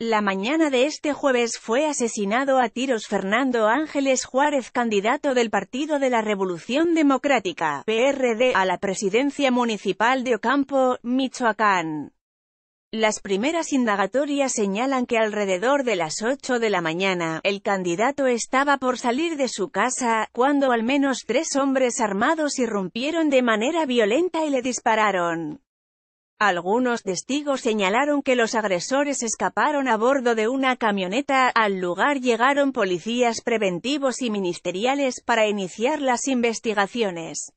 La mañana de este jueves fue asesinado a tiros Fernando Ángeles Juárez, candidato del Partido de la Revolución Democrática, PRD, a la presidencia municipal de Ocampo, Michoacán. Las primeras indagatorias señalan que alrededor de las 8 de la mañana, el candidato estaba por salir de su casa, cuando al menos tres hombres armados irrumpieron de manera violenta y le dispararon. Algunos testigos señalaron que los agresores escaparon a bordo de una camioneta, al lugar llegaron policías preventivos y ministeriales para iniciar las investigaciones.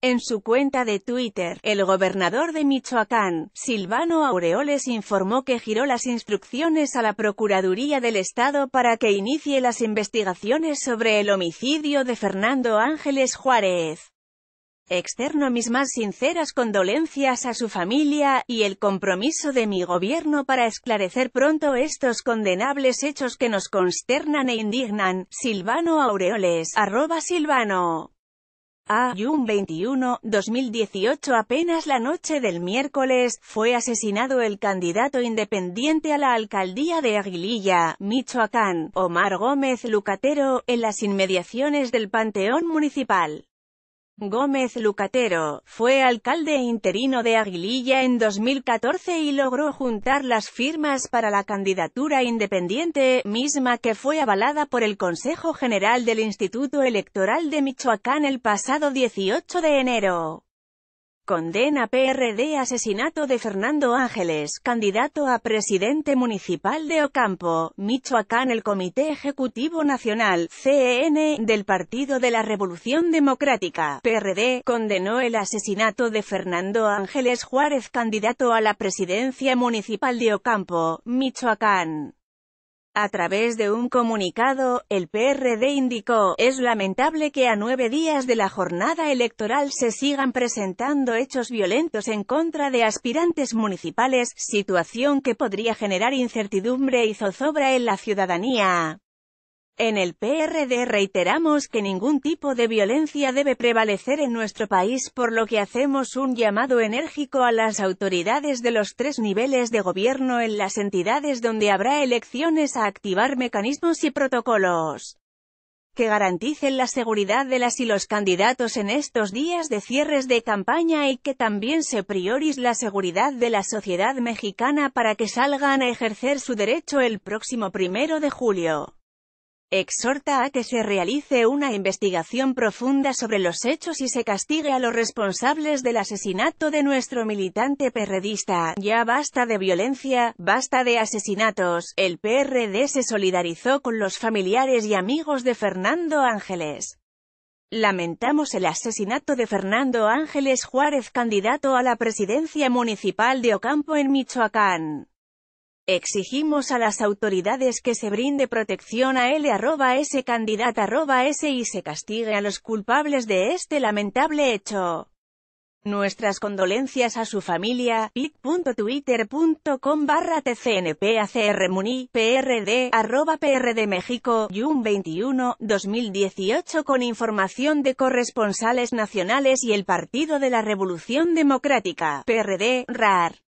En su cuenta de Twitter, el gobernador de Michoacán, Silvano Aureoles informó que giró las instrucciones a la Procuraduría del Estado para que inicie las investigaciones sobre el homicidio de Fernando Ángeles Juárez externo mis más sinceras condolencias a su familia, y el compromiso de mi gobierno para esclarecer pronto estos condenables hechos que nos consternan e indignan. Silvano Aureoles, arroba Silvano. A. Jun 21, 2018 Apenas la noche del miércoles, fue asesinado el candidato independiente a la alcaldía de Aguililla, Michoacán, Omar Gómez Lucatero, en las inmediaciones del Panteón Municipal. Gómez Lucatero, fue alcalde interino de Aguililla en 2014 y logró juntar las firmas para la candidatura independiente, misma que fue avalada por el Consejo General del Instituto Electoral de Michoacán el pasado 18 de enero. Condena PRD asesinato de Fernando Ángeles, candidato a presidente municipal de Ocampo, Michoacán El Comité Ejecutivo Nacional, CEN, del Partido de la Revolución Democrática, PRD, condenó el asesinato de Fernando Ángeles Juárez candidato a la presidencia municipal de Ocampo, Michoacán. A través de un comunicado, el PRD indicó, es lamentable que a nueve días de la jornada electoral se sigan presentando hechos violentos en contra de aspirantes municipales, situación que podría generar incertidumbre y zozobra en la ciudadanía. En el PRD reiteramos que ningún tipo de violencia debe prevalecer en nuestro país por lo que hacemos un llamado enérgico a las autoridades de los tres niveles de gobierno en las entidades donde habrá elecciones a activar mecanismos y protocolos que garanticen la seguridad de las y los candidatos en estos días de cierres de campaña y que también se priorice la seguridad de la sociedad mexicana para que salgan a ejercer su derecho el próximo primero de julio. Exhorta a que se realice una investigación profunda sobre los hechos y se castigue a los responsables del asesinato de nuestro militante perredista. Ya basta de violencia, basta de asesinatos. El PRD se solidarizó con los familiares y amigos de Fernando Ángeles. Lamentamos el asesinato de Fernando Ángeles Juárez, candidato a la presidencia municipal de Ocampo en Michoacán. Exigimos a las autoridades que se brinde protección a L.S. candidata.s y se castigue a los culpables de este lamentable hecho. Nuestras condolencias a su familia, pic.twitter.com barra tcnpacrmuni, prd, arroba prd México, Jun 21, 2018 con información de corresponsales nacionales y el Partido de la Revolución Democrática, PRD, RAR.